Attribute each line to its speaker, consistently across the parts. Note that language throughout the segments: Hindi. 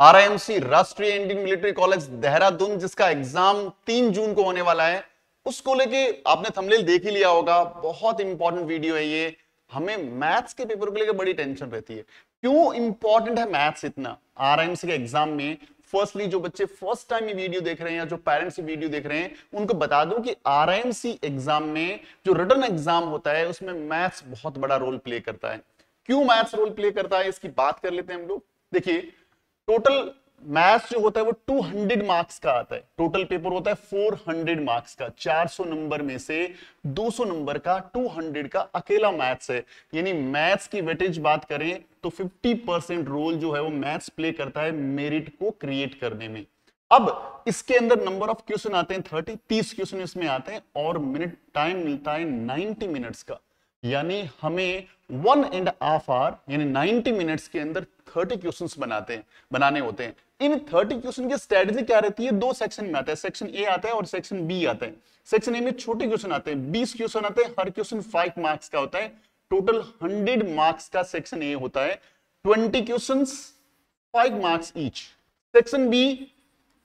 Speaker 1: आरआईएमसी राष्ट्रीय इंडियन मिलिट्री कॉलेज देहरादून जिसका एग्जाम तीन जून को होने वाला है उसको लेके आपने थमलेल देख ही लिया होगा बहुत इंपॉर्टेंट वीडियो है ये हमें मैथ्स के पेपर को लेकर बड़ी टेंशन रहती है क्यों इंपॉर्टेंट है मैथ्स इतना आर के एग्जाम में फर्स्टली जो बच्चे फर्स्ट टाइम ये वीडियो देख रहे हैं या जो पेरेंट्स ये वीडियो देख रहे हैं उनको बता दूं कि आरआईएमसी एग्जाम में जो रिटर्न एग्जाम होता है उसमें मैथ्स बहुत बड़ा रोल प्ले करता है क्यों मैथ्स रोल प्ले करता है इसकी बात कर लेते हैं हम लोग देखिए टोटल मैथ्स जो होता है वो 200 मार्क्स का आता है टोटल पेपर होता है 400 मार्क्स का 400 नंबर में से 200 नंबर का 200 का अकेला मैथ्स है यानी मैथ्स की वेटेज बात करें तो 50 परसेंट रोल जो है वो मैथ्स प्ले करता है मेरिट को क्रिएट करने में अब इसके अंदर नंबर ऑफ क्वेश्चन आते हैं थर्टी तीस क्वेश्चन इसमें आते हैं और मिनट टाइम मिलता है नाइनटी मिनट्स का यानी हमें वन एंड हाफ आवर यानी 90 मिनट्स के अंदर 30 क्वेश्चन बनाते हैं बनाने होते हैं इन 30 क्वेश्चन की स्ट्रेटेजी क्या रहती है दो सेक्शन में आता है सेक्शन ए आता है और सेक्शन बी आता है सेक्शन ए में छोटे क्वेश्चन आते हैं बीस क्वेश्चन आते हैं हर क्वेश्चन फाइव मार्क्स का होता है टोटल हंड्रेड मार्क्स का सेक्शन ए होता है twenty question five marks each section B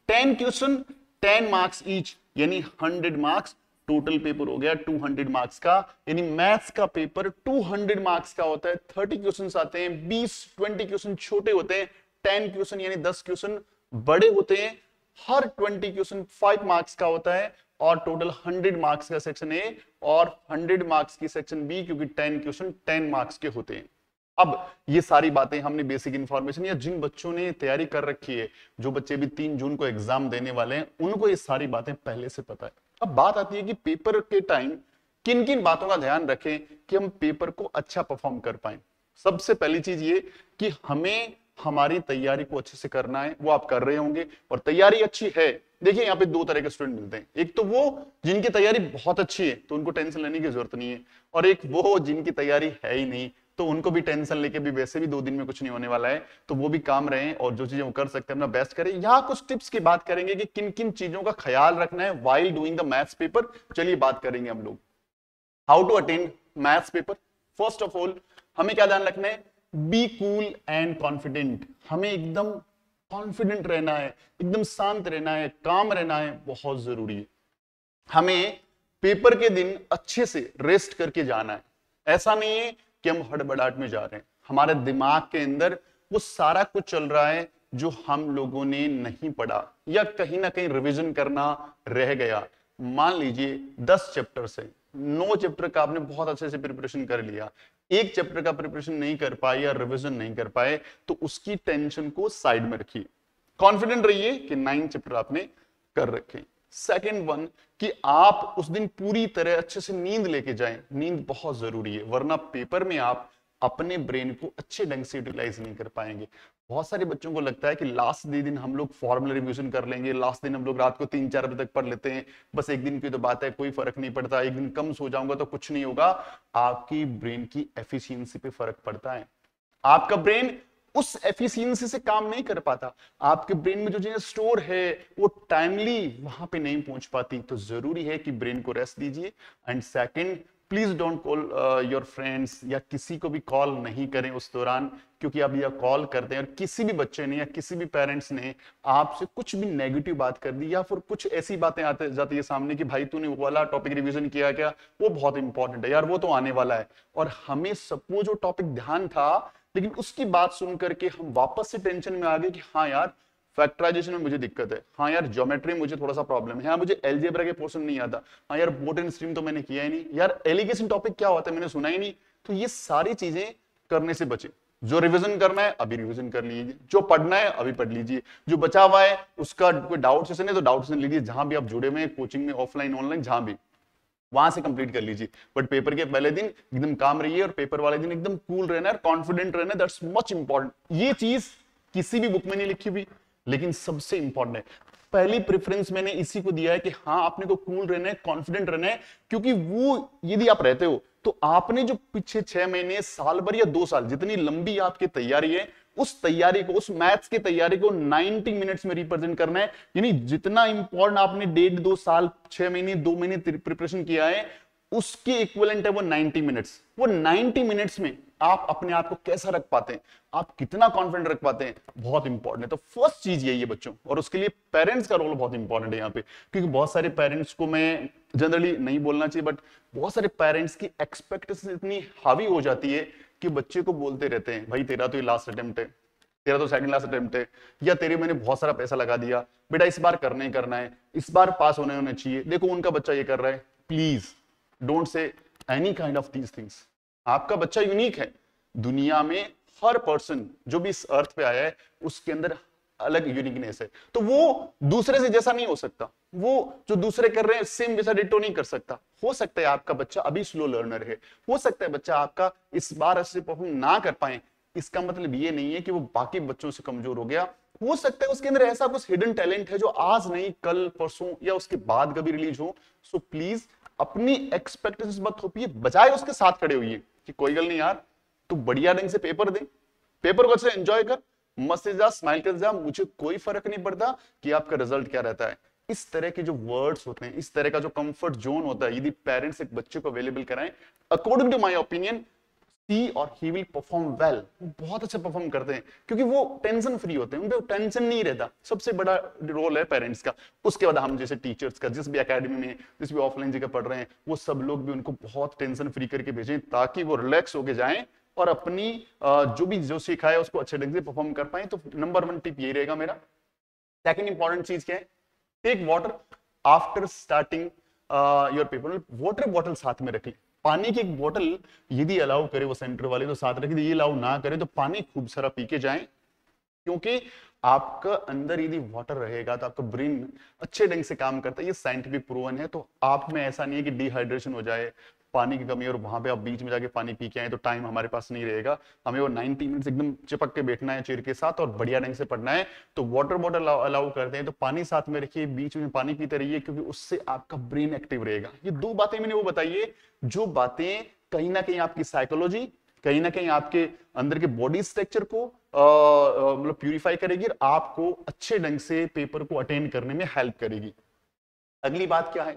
Speaker 1: ten question ten marks each यानी हंड्रेड मार्क्स टोटल पेपर हो गया 200 मार्क्स का यानी मैथ्स का पेपर 200 मार्क्स का होता है 30 क्वेश्चन आते हैं 20 20 क्वेश्चन छोटे होते हैं 10 क्वेश्चन यानी 10 क्वेश्चन बड़े होते हैं हर 20 क्वेश्चन 5 मार्क्स का होता है और टोटल 100 मार्क्स का सेक्शन ए और 100 मार्क्स की सेक्शन बी क्योंकि 10 क्वेश्चन 10 मार्क्स के होते हैं अब ये सारी बातें हमने बेसिक इंफॉर्मेशन या जिन बच्चों ने तैयारी कर रखी है जो बच्चे भी तीन जून को एग्जाम देने वाले हैं उनको ये सारी बातें पहले से पता है अब बात आती है कि पेपर के टाइम किन किन बातों का ध्यान रखें कि हम पेपर को अच्छा परफॉर्म कर पाए सबसे पहली चीज ये कि हमें हमारी तैयारी को अच्छे से करना है वो आप कर रहे होंगे और तैयारी अच्छी है देखिए यहाँ पे दो तरह के स्टूडेंट मिलते हैं एक तो वो जिनकी तैयारी बहुत अच्छी है तो उनको टेंशन लेने की जरूरत नहीं है और एक वो जिनकी तैयारी है ही नहीं तो उनको भी टेंशन लेके भी वैसे भी दो दिन में कुछ नहीं होने वाला है तो वो भी काम रहे और जो चीजें वो कर सकते हैं अपना बेस्ट करें यहाँ कुछ टिप्स की बात करेंगे कि किन किन चीजों का ख्याल रखना है while doing the maths paper चलिए बात करेंगे हम लोग how to attend maths paper first of all हमें क्या ध्यान रखना है बी कूल एंड कॉन्फिडेंट हमें एकदम कॉन्फिडेंट रहना है एकदम शांत रहना है काम रहना है बहुत जरूरी है हमें पेपर के दिन अच्छे से रेस्ट करके जाना है ऐसा नहीं है कि हम हड़बड़ाहट में जा रहे हैं हमारे दिमाग के अंदर वो सारा कुछ चल रहा है जो हम लोगों ने नहीं पढ़ा या कहीं ना कहीं रिविजन करना रह गया मान लीजिए दस चैप्टर से नौ चैप्टर का आपने बहुत अच्छे से प्रिपरेशन कर लिया एक चैप्टर का प्रिपरेशन नहीं कर पाए या रिविजन नहीं कर पाए तो उसकी टेंशन को साइड में रखिए कॉन्फिडेंट रहिए कि नाइन चैप्टर आपने कर रखे सेकेंड वन कि आप उस दिन पूरी तरह अच्छे से नींद लेके जाएं नींद बहुत जरूरी है वरना पेपर में आप अपने ब्रेन को अच्छे ढंग से यूटिलाइज नहीं कर पाएंगे बहुत सारे बच्चों को लगता है कि लास्ट दिन हम लोग फॉर्मुला रिव्यूजन कर लेंगे लास्ट दिन हम लोग रात को तीन चार बजे तक पढ़ लेते हैं बस एक दिन की तो बात है कोई फर्क नहीं पड़ता एक दिन कम सो जाऊंगा तो कुछ नहीं होगा आपकी ब्रेन की एफिशिएंसी पे फर्क पड़ता है आपका ब्रेन उस एफिशिएंसी से काम नहीं कर पाता आपके ब्रेन में जो चीजें स्टोर है वो टाइमली वहां पे नहीं पहुंच पाती तो जरूरी है कि ब्रेन को रेस्ट दीजिए and second please don't call your friends या किसी को भी कॉल नहीं करें उस दौरान क्योंकि आप यह कॉल करते हैं और किसी भी बच्चे ने या किसी भी पेरेंट्स ने आपसे कुछ भी नेगेटिव बात कर दी या फिर कुछ ऐसी बातें आते जाती है सामने कि भाई तूने वो वाला टॉपिक रिवीजन किया क्या वो बहुत इंपॉर्टेंट है यार वो तो आने वाला है और हमें सपोज वो टॉपिक ध्यान था लेकिन उसकी बात सुन करके हम वापस से टेंशन में आ गए कि हाँ यार फैक्टराइजेशन में मुझे दिक्कत है हाँ यार ज्योमेट्री मुझे थोड़ा सा प्रॉब्लम है हाँ, मुझे एलजेब्रा के पोर्शन नहीं आता हाँ यार बोर्ड एंड स्ट्रीम तो मैंने किया ही नहीं यार एलिगेशन टॉपिक क्या होता है मैंने सुना ही नहीं तो ये सारी चीजें करने से बचे जो रिवीजन करना है अभी रिवीजन कर लीजिए जो पढ़ना है अभी पढ़ लीजिए जो बचा हुआ है उसका कोई डाउट सेशन है तो डाउट सेशन लीजिए जहां भी आप जुड़े हुए हैं कोचिंग में ऑफलाइन ऑनलाइन जहां भी वहां से कंप्लीट कर लीजिए बट पेपर के पहले दिन एकदम काम रहिए और पेपर वाले दिन एकदम कूल रहना और कॉन्फिडेंट रहना दैट्स मच इंपॉर्टेंट ये चीज किसी भी बुक में नहीं लिखी हुई लेकिन सबसे इंपॉर्टेंट है पहली प्रेफरेंस मैंने इसी को दिया है कि हाँ आपने को कूल रहना है कॉन्फिडेंट रहना है क्योंकि वो यदि आप रहते हो तो आपने जो पिछले छह महीने साल भर या दो साल जितनी लंबी आपकी तैयारी है उस तैयारी को उस मैथ्स की तैयारी को 90 मिनट्स में रिप्रेजेंट करना है यानी जितना इंपॉर्टेंट आपने डेढ़ दो साल छह महीने दो महीने प्रिपरेशन किया है उसके इक्वलेंट है वो 90 मिनट्स वो 90 मिनट्स में आप अपने आप को कैसा रख पाते हैं आप कितना कॉन्फिडेंट रख पाते हैं बहुत इंपॉर्टेंट है तो फर्स्ट चीज यही है बच्चों और उसके लिए पेरेंट्स का रोल बहुत इंपॉर्टेंट है यहाँ पे क्योंकि बहुत सारे पेरेंट्स को मैं जनरली नहीं बोलना चाहिए बट बहुत सारे पेरेंट्स की एक्सपेक्टेशन इतनी हावी हो जाती है कि बच्चे को बोलते रहते हैं भाई तेरा तो ये लास्ट अटेम्प्ट है तेरा तो सेकंड लास्ट अटेम्प्ट है या तेरे मैंने बहुत सारा पैसा लगा दिया बेटा इस बार करना ही करना है इस बार पास होने होने चाहिए देखो उनका बच्चा ये कर रहा है please don't say any kind of these things आपका बच्चा यूनिक है दुनिया में हर पर्सन जो भी इस अर्थ पे आया है उसके अंदर अलग यूनिकनेस है तो वो दूसरे से जैसा नहीं हो सकता वो जो दूसरे कर रहे हैं सेम जैसा डिटो नहीं कर सकता हो सकता है आपका बच्चा अभी स्लो लर्नर है हो सकता है बच्चा आपका इस बार अच्छे परफॉर्म ना कर पाए इसका मतलब ये नहीं है कि वो बाकी बच्चों से कमजोर हो गया हो सकता है उसके अंदर ऐसा कुछ हिडन टैलेंट है जो आज नहीं कल परसों या उसके बाद कभी रिलीज हो सो प्लीज अपनी एक्सपेक्टेशन मत थोपिए बजाय उसके साथ खड़े हुई कि कोई गल नहीं यार तू बढ़िया ढंग से पेपर दे पेपर को अच्छे एंजॉय कर मस्त जा स्माइल कर जा मुझे कोई फर्क नहीं पड़ता कि आपका रिजल्ट क्या रहता है इस तरह के जो वर्ड्स होते हैं इस तरह का जो कंफर्ट जोन होता है यदि पेरेंट्स एक बच्चे को अवेलेबल कराएं अकॉर्डिंग टू माय ओपिनियन सी और ही विल परफॉर्म वेल वो बहुत अच्छा परफॉर्म करते हैं क्योंकि वो टेंशन फ्री होते हैं उनपे टेंशन नहीं रहता सबसे बड़ा रोल है पेरेंट्स का उसके बाद हम जैसे टीचर्स का जिस भी अकेडमी में जिस भी ऑफलाइन जगह पढ़ रहे हैं वो सब लोग भी उनको बहुत टेंशन फ्री करके भेजें ताकि वो रिलैक्स होके जाए और अपनी जो भी जो सीखा है उसको अच्छे ढंग से परफॉर्म कर पाए तो नंबर वन टिप यही रहेगा मेरा सेकेंड इंपॉर्टेंट चीज क्या है take water after starting your paper water bottle साथ में रख ली पानी की एक बॉटल यदि अलाउ करे वो सेंटर वाले तो साथ रखे ये अलाउ ना करे तो पानी खूब सारा पी के जाए क्योंकि आपका अंदर यदि वाटर रहेगा तो आपका ब्रेन अच्छे ढंग से काम करता है ये साइंटिफिक प्रूवन है तो आप में ऐसा नहीं है कि डिहाइड्रेशन हो जाए पानी की कमी और वहां पे आप बीच में जाके पानी पी के आए तो टाइम हमारे पास नहीं रहेगा हमें वो नाइनटी मिनट्स एकदम चिपक के बैठना है चेयर के साथ और बढ़िया ढंग से पढ़ना है तो वाटर बॉटल अलाउ करते हैं तो पानी साथ में रखिए बीच में पानी पीते रहिए क्योंकि उससे आपका ब्रेन एक्टिव रहेगा ये दो बातें मैंने वो बताइए जो बातें कहीं ना कहीं आपकी साइकोलॉजी कहीं ना कहीं आपके अंदर के बॉडी स्ट्रक्चर को मतलब प्यूरिफाई करेगी और आपको अच्छे ढंग से पेपर को अटेंड करने में हेल्प करेगी अगली बात क्या है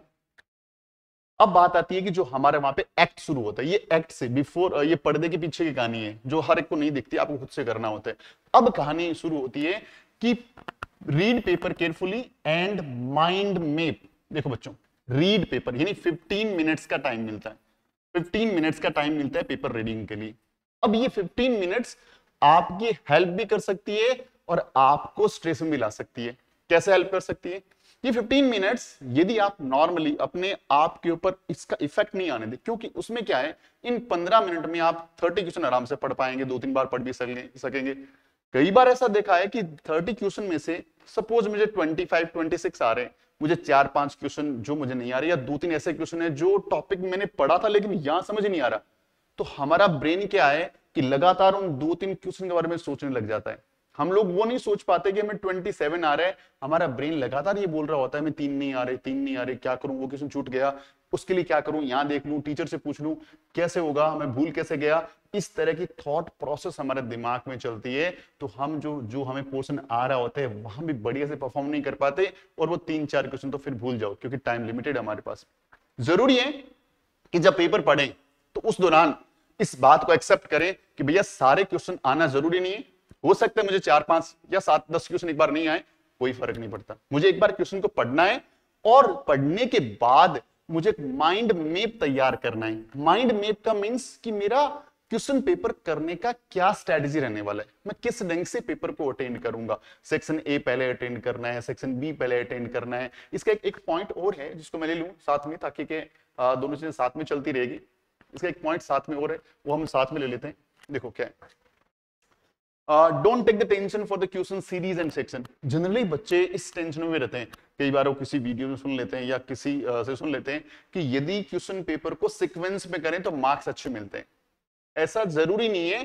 Speaker 1: अब बात आती है कि जो हमारे वहां पे एक्ट शुरू होता है ये एक्ट से बिफोर ये पर्दे के पीछे की कहानी है जो हर एक को नहीं दिखती आपको खुद से करना होता है अब कहानी शुरू होती है कि read paper carefully and mind map देखो बच्चों रीड पेपर यानी 15 मिनट्स का टाइम मिलता है 15 मिनट्स का टाइम मिलता है पेपर रीडिंग के लिए अब ये 15 मिनट्स आपकी हेल्प भी कर सकती है और आपको स्ट्रेस में भी ला सकती है कैसे हेल्प कर सकती है ये 15 मिनट्स यदि आप नॉर्मली अपने आप के ऊपर इसका इफेक्ट नहीं आने दे क्योंकि उसमें क्या है इन 15 मिनट में आप 30 क्वेश्चन आराम से पढ़ पाएंगे दो तीन बार पढ़ भी सकेंगे कई बार ऐसा देखा है कि 30 क्वेश्चन में से सपोज मुझे 25 26 आ रहे हैं मुझे चार पांच क्वेश्चन जो मुझे नहीं आ रहे या दो तीन ऐसे क्वेश्चन है जो टॉपिक मैंने पढ़ा था लेकिन यहां समझ नहीं आ रहा तो हमारा ब्रेन क्या है कि लगातार उन दो तीन क्वेश्चन के बारे में सोचने लग जाता है हम लोग वो नहीं सोच पाते कि हमें 27 आ रहा है हमारा ब्रेन लगातार ये बोल रहा होता है मैं तीन नहीं आ रहे तीन नहीं आ रहे क्या करूं वो किसी छूट गया उसके लिए क्या करूं यहां देख लूं टीचर से पूछ लूं कैसे होगा हमें भूल कैसे गया इस तरह की थॉट प्रोसेस हमारे दिमाग में चलती है तो हम जो जो हमें क्वेश्चन आ रहा होता है वहां भी बढ़िया से परफॉर्म नहीं कर पाते और वो तीन चार क्वेश्चन तो फिर भूल जाओ क्योंकि टाइम लिमिटेड हमारे पास जरूरी है कि जब पेपर पढ़े तो उस दौरान इस बात को एक्सेप्ट करें कि भैया सारे क्वेश्चन आना जरूरी नहीं है हो सकता है मुझे चार पांच या सात दस क्वेश्चन एक बार नहीं आए कोई फर्क नहीं पड़ता मुझे एक बार क्वेश्चन को पढ़ना है और पढ़ने के बाद मुझे माइंड मैप तैयार करना है माइंड मैप का मीन्स कि मेरा क्वेश्चन पेपर करने का क्या स्ट्रेटजी रहने वाला है मैं किस ढंग से पेपर को अटेंड करूंगा सेक्शन ए पहले अटेंड करना है सेक्शन बी पहले अटेंड करना है इसका एक, एक पॉइंट और है जिसको मैं ले लू साथ में ताकि के दोनों चीजें साथ में चलती रहेगी इसका एक पॉइंट साथ में और है वो हम साथ में ले लेते हैं देखो क्या है don't take the tension for the question series and section generally बच्चे इस टेंशन में रहते हैं कई बार वो किसी वीडियो में सुन लेते हैं या किसी uh, से सुन लेते हैं कि यदि क्वेश्चन पेपर को सिक्वेंस में करें तो मार्क्स अच्छे मिलते हैं ऐसा जरूरी नहीं है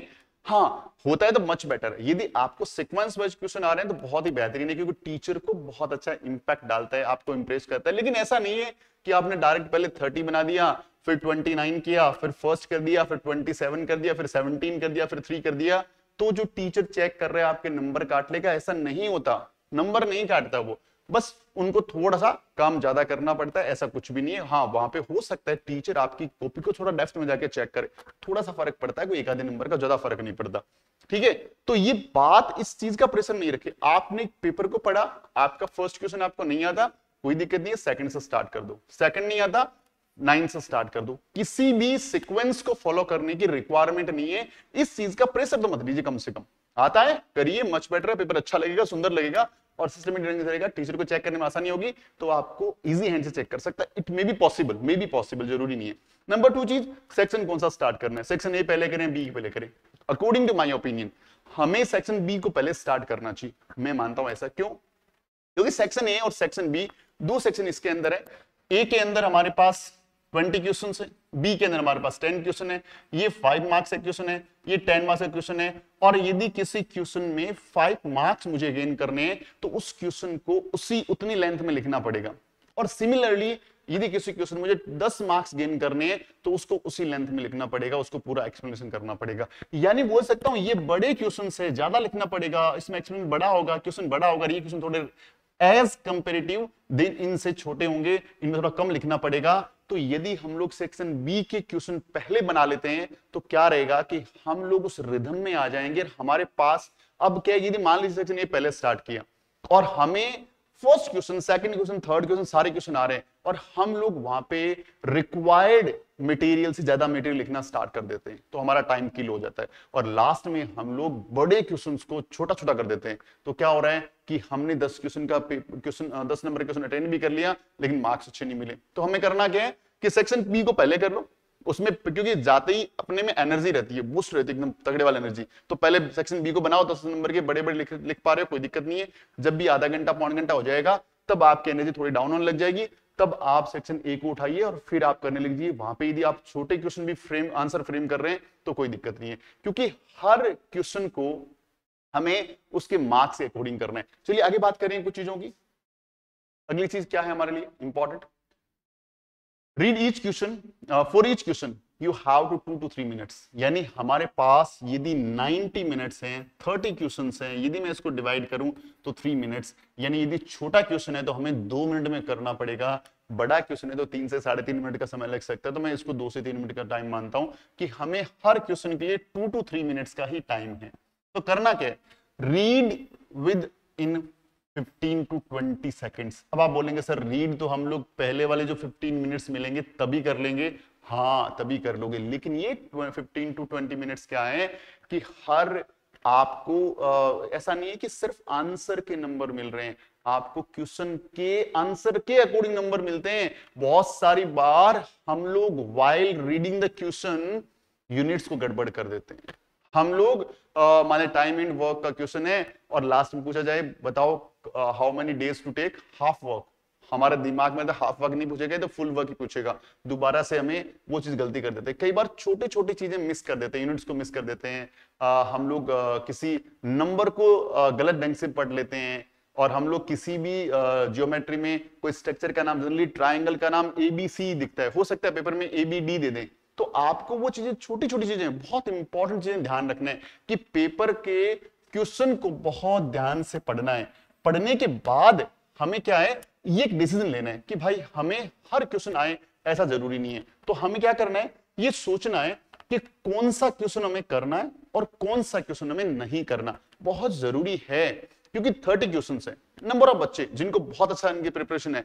Speaker 1: हाँ होता है तो मच बेटर यदि आपको सिक्वेंस वाइज क्वेश्चन आ रहे हैं तो बहुत ही बेहतरीन है क्योंकि टीचर को बहुत अच्छा इंपैक्ट डालता है आपको इंप्रेस करता है लेकिन ऐसा नहीं है कि आपने डायरेक्ट पहले थर्टी बना दिया फिर ट्वेंटी नाइन किया फिर फर्स्ट कर दिया फिर ट्वेंटी सेवन कर दिया फिर सेवनटीन कर दिया फिर थ्री कर दिया तो जो टीचर चेक कर रहे हैं आपके नंबर काट लेगा ऐसा नहीं होता नंबर नहीं काटता वो बस उनको थोड़ा सा काम ज्यादा करना पड़ता है ऐसा कुछ भी नहीं है हाँ वहां पे हो सकता है टीचर आपकी कॉपी को थोड़ा डेफ्थ में जाके चेक करे थोड़ा सा फर्क पड़ता है कोई एक आधे नंबर का ज्यादा फर्क नहीं पड़ता ठीक है तो ये बात इस चीज का प्रेशर नहीं रखे आपने पेपर को पढ़ा आपका फर्स्ट क्वेश्चन आपको नहीं आता कोई दिक्कत नहीं है सेकंड से स्टार्ट कर दो सेकंड नहीं आता नाइन से स्टार्ट कर दो किसी भी सीक्वेंस को फॉलो करने की रिक्वायरमेंट नहीं है इस चीज का प्रेशर तो मत लीजिए कम से कम आता है करिए मच बेटर है पेपर अच्छा लगेगा सुंदर लगेगा और सिस्टम रहेगा टीचर को चेक करने में आसानी होगी तो आपको इजी हैंड से चेक कर सकता है it may be possible may be possible जरूरी नहीं है नंबर टू चीज सेक्शन कौन सा स्टार्ट करना है सेक्शन ए पहले करें बी पहले करें अकॉर्डिंग टू माई ओपिनियन हमें सेक्शन बी को पहले स्टार्ट करना चाहिए मैं मानता हूं ऐसा क्यों क्योंकि सेक्शन ए और सेक्शन बी दो सेक्शन इसके अंदर है ए के अंदर हमारे पास ट्वेंटी क्वेश्चन है बी के अंदर हमारे पास टेन क्वेश्चन है ये फाइव मार्क्स का क्वेश्चन है ये टेन मार्क्स का क्वेश्चन है और यदि किसी क्वेश्चन में फाइव मार्क्स मुझे गेन करने हैं तो उस क्वेश्चन को उसी उतनी लेंथ में लिखना पड़ेगा और सिमिलरली यदि किसी क्वेश्चन मुझे 10 मार्क्स गेन करने हैं तो उसको उसी लेंथ में लिखना पड़ेगा उसको पूरा एक्सप्लेनेशन करना पड़ेगा यानी बोल सकता हूं ये बड़े क्वेश्चन है ज्यादा लिखना पड़ेगा इसमें एक्सप्लेन बड़ा होगा क्वेश्चन बड़ा होगा ये क्वेश्चन थोड़े एज कंपेरेटिव देन इनसे छोटे होंगे इनमें थोड़ा कम लिखना पड़ेगा तो यदि हम लोग सेक्शन बी के क्वेश्चन पहले बना लेते हैं तो क्या रहेगा कि हम लोग उस रिधम में आ जाएंगे हमारे पास अब क्या यदि मान लीजिए सेक्शन ए पहले स्टार्ट किया और हमें first question second question third question सारे क्वेश्चन आ रहे हैं और हम लोग वहां पे रिक्वायर्ड मटेरियल से ज्यादा मटेरियल लिखना स्टार्ट कर देते हैं तो हमारा टाइम किल हो जाता है और लास्ट में हम लोग बड़े क्वेश्चंस को छोटा छोटा कर देते हैं तो क्या हो रहा है कि हमने दस क्वेश्चन का क्वेश्चन दस नंबर क्वेश्चन अटेंड भी कर लिया लेकिन मार्क्स अच्छे नहीं मिले तो हमें करना क्या है कि सेक्शन बी को पहले कर लो उसमें क्योंकि जाते ही अपने में एनर्जी रहती है बूस्ट रहती है एकदम तगड़े वाली एनर्जी तो पहले सेक्शन बी को बनाओ दस नंबर के बड़े बड़े लिख, लिख पा रहे हो कोई दिक्कत नहीं है जब भी आधा घंटा पौन घंटा हो जाएगा तब आपकी एनर्जी थोड़ी डाउन होने लग जाएगी तब आप सेक्शन ए को उठाइए और फिर आप करने लीजिए वहां पे यदि आप छोटे क्वेश्चन भी फ्रेम आंसर फ्रेम कर रहे हैं तो कोई दिक्कत नहीं है क्योंकि हर क्वेश्चन को हमें उसके मार्क्स के अकॉर्डिंग करना है चलिए आगे बात करें कुछ चीजों की अगली चीज क्या है हमारे लिए important read each question for each question you have to two to three minutes यानी हमारे पास यदि 90 मिनट्स हैं 30 क्वेश्चन हैं यदि मैं इसको डिवाइड करूं तो थ्री मिनट्स यानी यदि छोटा क्वेश्चन है तो हमें दो मिनट में करना पड़ेगा बड़ा क्वेश्चन है तो तीन से साढ़े तीन मिनट का समय लग सकता है तो मैं इसको दो से तीन मिनट का टाइम मानता हूं कि हमें हर क्वेश्चन के लिए टू टू थ्री मिनट्स का ही टाइम है तो करना क्या read within 15 to 20 seconds अब आप बोलेंगे सर रीड तो हम लोग पहले वाले जो 15 मिनट्स मिलेंगे तभी कर लेंगे हाँ तभी कर लोगे लेकिन ये 15 टू 20 मिनट्स क्या है कि हर आपको ऐसा नहीं है कि सिर्फ आंसर के नंबर मिल रहे हैं आपको क्वेश्चन के आंसर के अकॉर्डिंग नंबर मिलते हैं बहुत सारी बार हम लोग while reading the question units को गड़बड़ कर देते हैं हम लोग माने टाइम एंड वर्क का क्वेश्चन है और लास्ट में पूछा जाए बताओ how many days to take half work हमारे दिमाग में तो हाफ वर्क नहीं पूछेगा तो फुल वर्क ही पूछेगा दोबारा से हमें वो चीज गलती कर देते हैं कई बार छोटी छोटी चीजें मिस कर देते हैं यूनिट्स को मिस कर देते हैं आ, हम लोग आ, किसी नंबर को आ, गलत ढंग से पढ़ लेते हैं और हम लोग किसी भी जियोमेट्री में कोई स्ट्रक्चर का नाम जनरली ट्राइंगल का नाम एबीसी दिखता है हो सकता है पेपर में ए बी डी दे दें तो आपको वो चीजें छोटी छोटी चीजें बहुत इंपॉर्टेंट चीजें ध्यान रखना है कि पेपर के क्वेश्चन को बहुत ध्यान से पढ़ना है पढ़ने के बाद हमें क्या है ये एक डिसीजन लेना है कि भाई हमें हर क्वेश्चन आए ऐसा जरूरी नहीं है तो हमें क्या करना है ये सोचना है कि कौन सा क्वेश्चन हमें करना है और कौन सा क्वेश्चन हमें नहीं करना बहुत जरूरी है क्योंकि थर्टी क्वेश्चन है नंबर ऑफ बच्चे जिनको बहुत अच्छा इनकी प्रिपरेशन है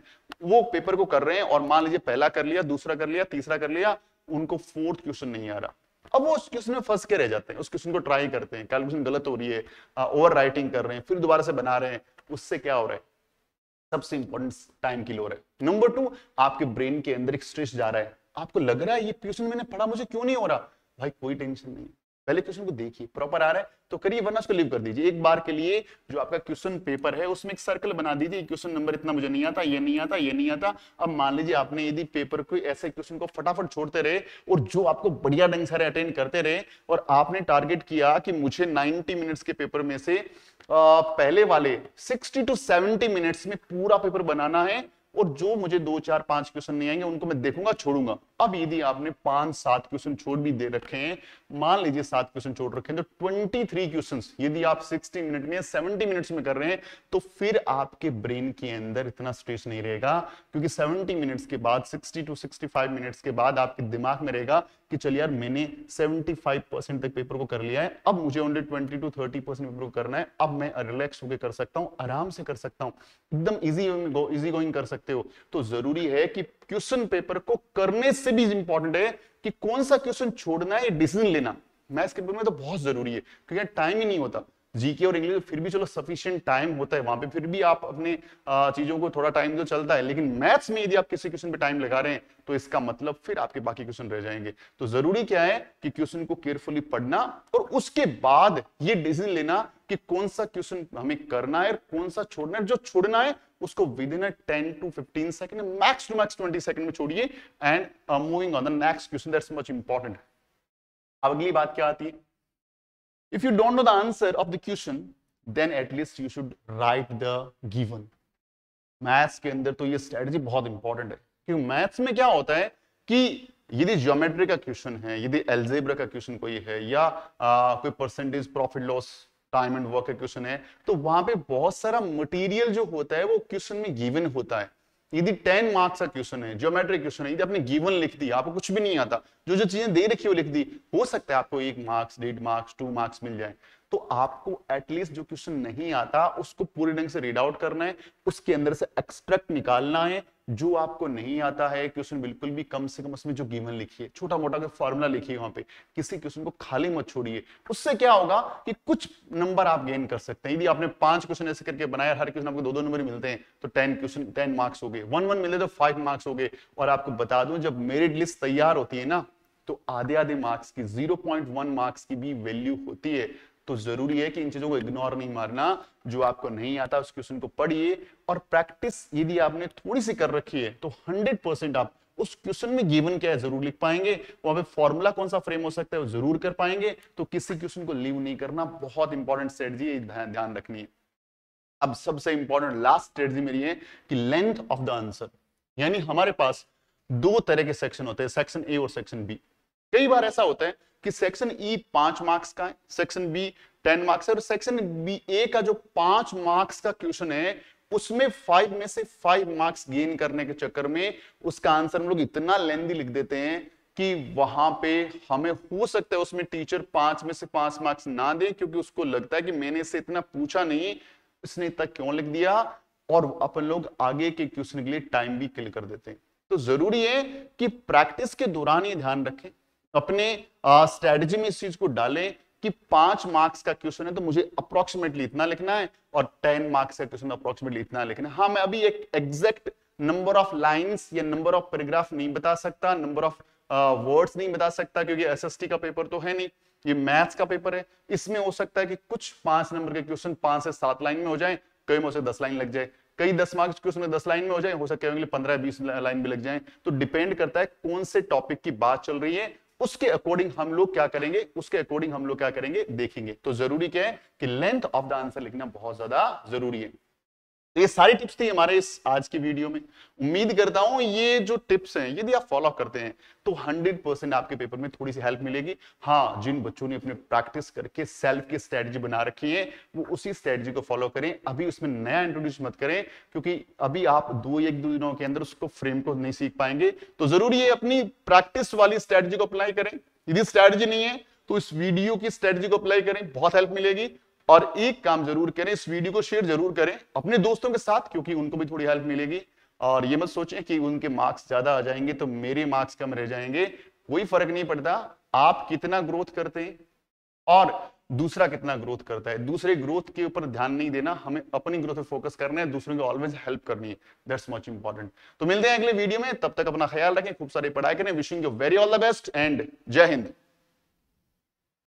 Speaker 1: वो पेपर को कर रहे हैं और मान लीजिए पहला कर लिया दूसरा कर लिया तीसरा कर लिया उनको फोर्थ क्वेश्चन नहीं आ रहा अब वो उस क्वेश्चन में फंस के रह जाते हैं उस क्वेश्चन को ट्राई करते हैं कैलकुलेशन गलत हो रही है ओवर राइटिंग कर रहे हैं फिर दोबारा से बना रहे हैं उससे क्या हो रहा है सबसे इंपॉर्टेंट टाइम की लोर है नंबर टू आपके ब्रेन के अंदर एक स्ट्रेस जा रहा है आपको लग रहा है ये ट्यूशन मैंने पढ़ा मुझे क्यों नहीं हो रहा भाई कोई टेंशन नहीं पहले क्वेश्चन को देखिए प्रॉपर आ रहा है तो करिए वरना उसको लिव कर दीजिए एक बार के लिए जो आपका क्वेश्चन पेपर है उसमें एक सर्कल बना दीजिए क्वेश्चन नंबर इतना मुझे नहीं आता ये नहीं आता ये नहीं आता अब मान लीजिए आपने यदि पेपर को ऐसे क्वेश्चन को फटाफट छोड़ते रहे और जो आपको बढ़िया ढंग सारे अटेंड करते रहे और आपने टारगेट किया कि मुझे नाइनटी मिनट्स के पेपर में से पहले वाले सिक्सटी टू सेवेंटी मिनट्स में पूरा पेपर बनाना है और जो मुझे दो चार पांच क्वेश्चन नहीं आएंगे उनको मैं देखूंगा छोड़ूंगा अब यदि आपने पांच सात क्वेश्चन छोड़ भी दे रखे हैं मान लीजिए सात क्वेश्चन छोड़ रखे हैं तो 23 क्वेश्चन यदि आप 60 मिनट में 70 मिनट्स में कर रहे हैं तो फिर आपके ब्रेन के अंदर इतना स्ट्रेस नहीं रहेगा क्योंकि 70 मिनट्स के बाद 60 टू 65 मिनट्स के बाद आपके दिमाग में रहेगा कि चलिए यार मैंने 75 तक पेपर को कर लिया है अब मुझे ओनली 20 टू 30 परसेंट पेपर को करना है अब मैं रिलैक्स होकर कर सकता हूँ आराम से कर सकता हूँ एकदम इजी इजी गोइंग कर सकते हो तो जरूरी है कि क्वेश्चन पेपर को करने से भी इंपॉर्टेंट है कि कौन सा क्वेश्चन छोड़ना है डिसीजन लेना मैथ्स के पेपर में तो बहुत जरूरी है क्योंकि टाइम ही नहीं होता जीके और इंग्लिश फिर भी चलो सफिशियंट टाइम होता है वहां पे फिर भी आप अपने चीजों को थोड़ा टाइम तो चलता है लेकिन मैथ्स में यदि आप किसी क्वेश्चन पे टाइम लगा रहे हैं तो इसका मतलब फिर आपके बाकी क्वेश्चन रह जाएंगे तो जरूरी क्या है कि क्वेश्चन को केयरफुली पढ़ना और उसके बाद ये डिसीजन लेना कि कौन सा क्वेश्चन हमें करना है कौन सा छोड़ना है जो छोड़ना है उसको within ten to fifteen second max to max twenty second में छोड़िए and moving on the next question that's much important अब अगली बात क्या आती है If you don't know the answer of the question, then at least you should write the given. Maths के अंदर तो ये स्ट्रेटजी बहुत इंपॉर्टेंट है क्योंकि मैथ्स में क्या होता है कि यदि ज्योमेट्री का क्वेश्चन है यदि एल्जेब्रा का क्वेश्चन कोई है या आ, कोई percentage profit loss time and work का क्वेश्चन है तो वहां पे बहुत सारा मटेरियल जो होता है वो क्वेश्चन में गिवन होता है यदि टेन मार्क्स का क्वेश्चन है ज्योमेट्रिक क्वेश्चन है यदि आपने गिवन लिख दी आपको कुछ भी नहीं आता जो जो चीजें दे रखी वो लिख दी हो सकता है आपको एक मार्क्स डेढ़ मार्क्स टू मार्क्स मिल जाए तो आपको एटलीस्ट जो क्वेश्चन नहीं आता उसको पूरे ढंग से रीड आउट करना है उसके अंदर से एक्सट्रैक्ट निकालना है जो आपको नहीं आता है क्वेश्चन बिल्कुल भी कम से कम उसमें जो गिवन लिखिए छोटा मोटा फॉर्मूला लिखिए वहां पे किसी क्वेश्चन को खाली मत छोड़िए उससे क्या होगा कि कुछ नंबर आप गेन कर सकते हैं यदि आपने पांच क्वेश्चन ऐसे करके बनाया हर क्वेश्चन आपको दो दो नंबर मिलते हैं तो टेन क्वेश्चन टेन मार्क्स हो गए वन वन मिले तो फाइव मार्क्स हो गए और आपको बता दू जब मेरिट लिस्ट तैयार होती है ना तो आधे आधे मार्क्स की वन मार्क्स की भी वैल्यू होती है तो जरूरी है कि इन चीजों को इग्नोर नहीं मारना जो आपको नहीं आता उस क्वेश्चन को पढ़िए और प्रैक्टिस यदि आपने थोड़ी सी कर रखी है तो हंड्रेड परसेंट आप उस क्वेश्चन में गिवन क्या है जरूर लिख पाएंगे वहां पे फॉर्मूला कौन सा फ्रेम हो सकता है वो जरूर कर पाएंगे तो किसी क्वेश्चन को लीव नहीं करना बहुत इंपॉर्टेंट स्ट्रेटजी ध्यान रखनी है अब सबसे इंपॉर्टेंट लास्ट स्ट्रेटजी मेरी है कि लेंथ ऑफ द आंसर यानी हमारे पास दो तरह के सेक्शन होते हैं सेक्शन ए और सेक्शन बी कई बार ऐसा होता है कि सेक्शन ई e पांच मार्क्स का है सेक्शन बी टेन मार्क्स है और सेक्शन बी ए का जो पांच मार्क्स का क्वेश्चन है उसमें फाइव में से फाइव मार्क्स गेन करने के चक्कर में उसका आंसर हम लोग इतना लेंदी लिख देते हैं कि वहां पे हमें हो सकता है उसमें टीचर पांच में से पांच मार्क्स ना दे क्योंकि उसको लगता है कि मैंने इसे इतना पूछा नहीं इसने इतना क्यों लिख दिया और अपन लोग आगे के क्वेश्चन के लिए टाइम भी किल कर देते हैं तो जरूरी है कि प्रैक्टिस के दौरान ये ध्यान रखें अपने स्ट्रेटजी में इस चीज को डालें कि पांच मार्क्स का क्वेश्चन है तो मुझे अप्रोक्सीमेटली इतना लिखना है और टेन मार्क्स का क्वेश्चन अप्रोक्सीमेटली इतना लिखना है हाँ मैं अभी एक एग्जैक्ट नंबर ऑफ लाइन या नंबर ऑफ पैराग्राफ नहीं बता सकता नंबर ऑफ वर्ड्स नहीं बता सकता क्योंकि एस का पेपर तो है नहीं ये मैथ्स का पेपर है इसमें हो सकता है कि कुछ पांच नंबर के क्वेश्चन पांच से सात लाइन में हो जाए कई में दस लाइन लग जाए कई दस मार्क्स क्वेश्चन दस लाइन में हो जाए हो सके पंद्रह बीस लाइन भी लग जाए तो डिपेंड करता है कौन से टॉपिक की बात चल रही है उसके अकॉर्डिंग हम लोग क्या करेंगे उसके अकॉर्डिंग हम लोग क्या करेंगे देखेंगे तो जरूरी क्या है कि लेंथ ऑफ द आंसर लिखना बहुत ज्यादा जरूरी है तो ये सारी टिप्स थी हमारे इस आज की वीडियो में उम्मीद करता हूं ये जो टिप्स हैं यदि आप फॉलो करते हैं तो 100 परसेंट आपके पेपर में थोड़ी सी हेल्प मिलेगी हाँ जिन बच्चों ने अपने प्रैक्टिस करके सेल्फ की स्ट्रेटजी बना रखी है वो उसी स्ट्रेटजी को फॉलो करें अभी उसमें नया इंट्रोड्यूस मत करें क्योंकि अभी आप दो एक दो दिनों के अंदर उसको फ्रेम को नहीं सीख पाएंगे तो जरूर ये अपनी प्रैक्टिस वाली स्ट्रेटजी को अप्लाई करें यदि स्ट्रेटजी नहीं है तो इस वीडियो की स्ट्रेटजी को अप्लाई करें बहुत हेल्प मिलेगी और एक काम जरूर करें इस वीडियो को शेयर जरूर करें अपने दोस्तों के साथ क्योंकि उनको भी थोड़ी हेल्प मिलेगी और ये मत सोचें कि उनके मार्क्स ज्यादा आ जाएंगे तो मेरे मार्क्स कम रह जाएंगे कोई फर्क नहीं पड़ता आप कितना ग्रोथ करते हैं और दूसरा कितना ग्रोथ करता है दूसरे ग्रोथ के ऊपर ध्यान नहीं देना हमें अपनी ग्रोथ पे फोकस करना है दूसरों की ऑलवेज हेल्प करनी है दैट्स मच इंपॉर्टेंट तो मिलते हैं अगले वीडियो में तब तक अपना ख्याल रखें खूब सारी पढ़ाई करें wishing you very all the best and जय हिंद